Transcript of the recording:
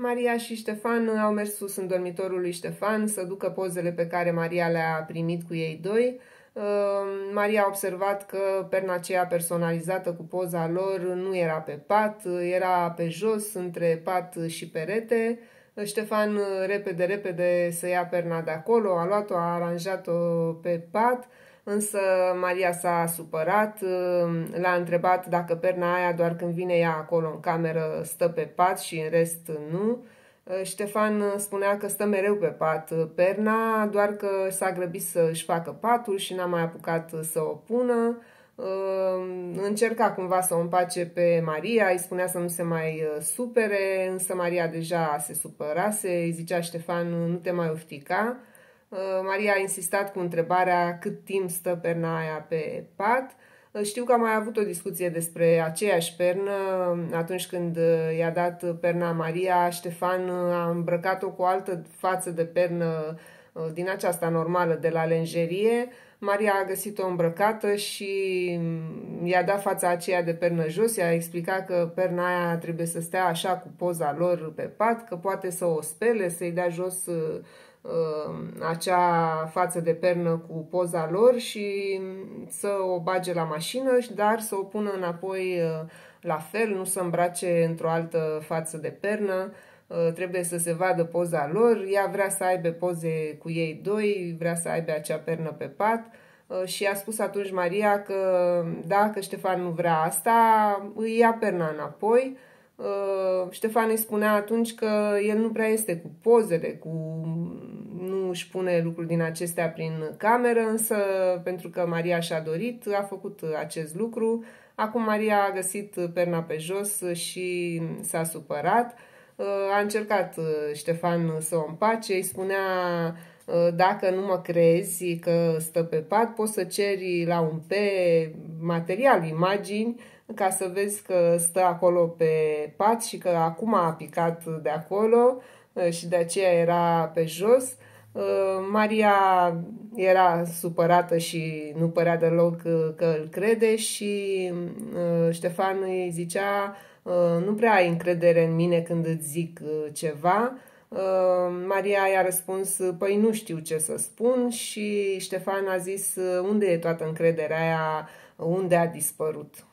Maria și Ștefan au mers sus în dormitorul lui Ștefan să ducă pozele pe care Maria le-a primit cu ei doi. Ehm, Maria a observat că perna aceea personalizată cu poza lor nu era pe pat, era pe jos, între pat și perete. Ștefan repede, repede să ia perna de acolo, a luat-o, a aranjat-o pe pat, însă Maria s-a supărat, l-a întrebat dacă perna aia doar când vine ea acolo în cameră stă pe pat și în rest nu. Ă, Ștefan spunea că stă mereu pe pat perna, doar că s-a grăbit să își facă patul și n-a mai apucat să o pună. Încerca cumva să o împace pe Maria, îi spunea să nu se mai ă, supere, însă Maria deja se supărase, îi zicea Ștefan, nu te mai oftica. Uh, Maria a insistat cu întrebarea cât timp stă perna aia pe pat. Uh, știu că am mai avut o discuție despre aceeași pernă. Atunci când uh, i-a dat perna Maria, Ștefan a îmbrăcat-o cu o altă față de pernă Uh, din aceasta normală de la lenjerie, Maria a găsit-o îmbrăcată și mm, i-a dat fața aceea de pernă jos, i-a explicat că perna aia trebuie să stea așa cu poza lor pe pat, că poate să o spele, să-i dea jos uh, uh, acea față de pernă cu poza lor și mm, să o bage la mașină, dar să o pună înapoi la fel, nu să îmbrace într-o altă față de pernă. Uh, trebuie să se vadă poza lor, ea vrea să aibă poze cu ei doi, vrea să aibă acea pernă pe pat uh, și a spus atunci Maria că dacă Ștefan nu vrea asta, îi ia perna înapoi. Uh, Ștefan îi spunea atunci că el nu prea este cu pozele, cu nu își pune lucruri din acestea prin cameră, însă pentru că Maria și-a dorit, a făcut acest lucru. Acum Maria a găsit perna pe jos și s-a supărat. Uh, a încercat uh, Ștefan să o împace, îi spunea uh, dacă nu mă crezi că stă pe pat, poți să ceri la un pe material, imagini, ca să vezi că stă acolo pe pat și că acum a picat de acolo și de aceea era pe jos. Uh, Maria era supărată și nu părea deloc că, uh, că îl crede și uh, Ștefan îi zicea nu prea ai încredere în mine când îți zic ceva. Maria i-a răspuns, păi nu știu ce să spun și Ștefan a zis, unde e toată încrederea aia, unde a dispărut?